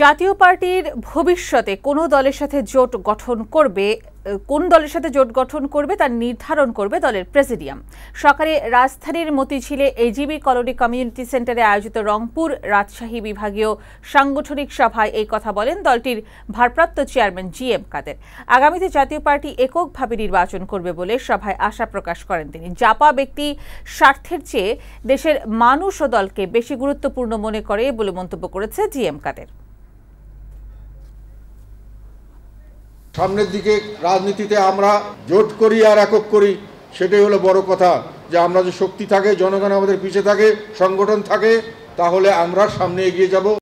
জাতীয় পার্টির ভবিষ্যতে কোন দলের সাথে জোট গঠন করবে কোন দলের সাথে জোট গঠন করবে তা নির্ধারণ করবে দলের প্রেসিডিয়াম সকালে রাজধানীর মতিঝিলে এজিবি কলোনি কমিউনিটি সেন্টারে আয়োজিত রংপুর রাজশাহী বিভাগীয় সাংগঠনিক সভায় এই কথা বলেন দলটির ভারপ্রাপ্ত চেয়ারম্যান জি এম কাদের আগামীতে জাতীয় পার্টি এককভাবে নির্বাচন করবে বলে সভায় আশা প্রকাশ করেন তিনি জাপা ব্যক্তি স্বার্থের চেয়ে দেশের মানুষ ও দলকে বেশি গুরুত্বপূর্ণ মনে করে বলে মন্তব্য করেছে জি এম কাদের সামনের দিকে রাজনীতিতে আমরা জোট করি আর একক করি সেটাই হলো বড় কথা যে আমরা যে শক্তি থাকে জনগণ আমাদের পিছিয়ে থাকে সংগঠন থাকে তাহলে আমরা সামনে এগিয়ে যাব